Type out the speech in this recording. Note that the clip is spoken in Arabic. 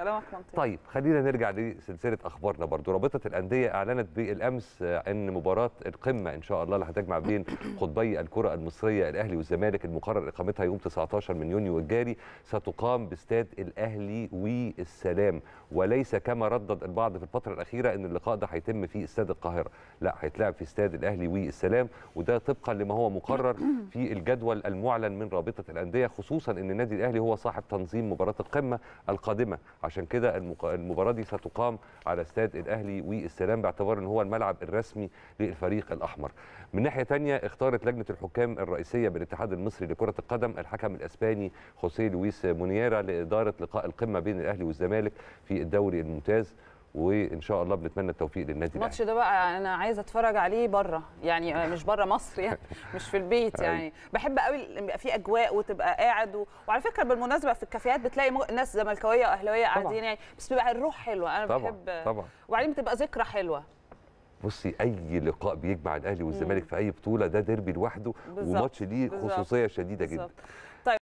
كلامك منطقي طيب خلينا نرجع لسلسله اخبارنا برضو رابطه الانديه اعلنت بالامس ان مباراه القمه ان شاء الله اللي هتجمع بين قطبي الكره المصريه الاهلي والزمالك المقرر اقامتها يوم 19 من يونيو الجاري ستقام باستاد الاهلي والسلام وليس كما ردد البعض في الفتره الاخيره ان اللقاء ده هيتم في استاد القاهره لا هيتلعب في استاد الاهلي والسلام وده طبقا لما هو مقرر في الجدول المعلن من رابطه الانديه خصوصا ان النادي الاهلي هو صاحب تنظيم مباراه القمه القادمه عشان كده المباراه دي ستقام على استاد الاهلي والسلام باعتبار ان هو الملعب الرسمي للفريق الاحمر من ناحيه ثانيه اختارت لجنه الحكام الرئيسيه بالاتحاد المصري لكره القدم الحكم الاسباني خوسيه لويس مونييرا لاداره لقاء القمه بين الاهلي والزمالك في الدوري الممتاز وان شاء الله بنتمنى التوفيق للنادي الماتش ده بقى انا عايزه اتفرج عليه بره يعني مش بره مصر يعني مش في البيت أيوة. يعني بحب قوي يبقى في اجواء وتبقى قاعد و... وعلى فكره بالمناسبه في الكافيهات بتلاقي مو... ناس زملكاويه واهلاويه قاعدين يعني بس بيبقى الروح حلوه انا طبعًا. بحب طبعا وبعدين بتبقى ذكرى حلوه بصي اي لقاء بيجمع الاهلي والزمالك في اي بطوله ده ديربي لوحده وماتش ليه خصوصيه شديده بالزبط. جدا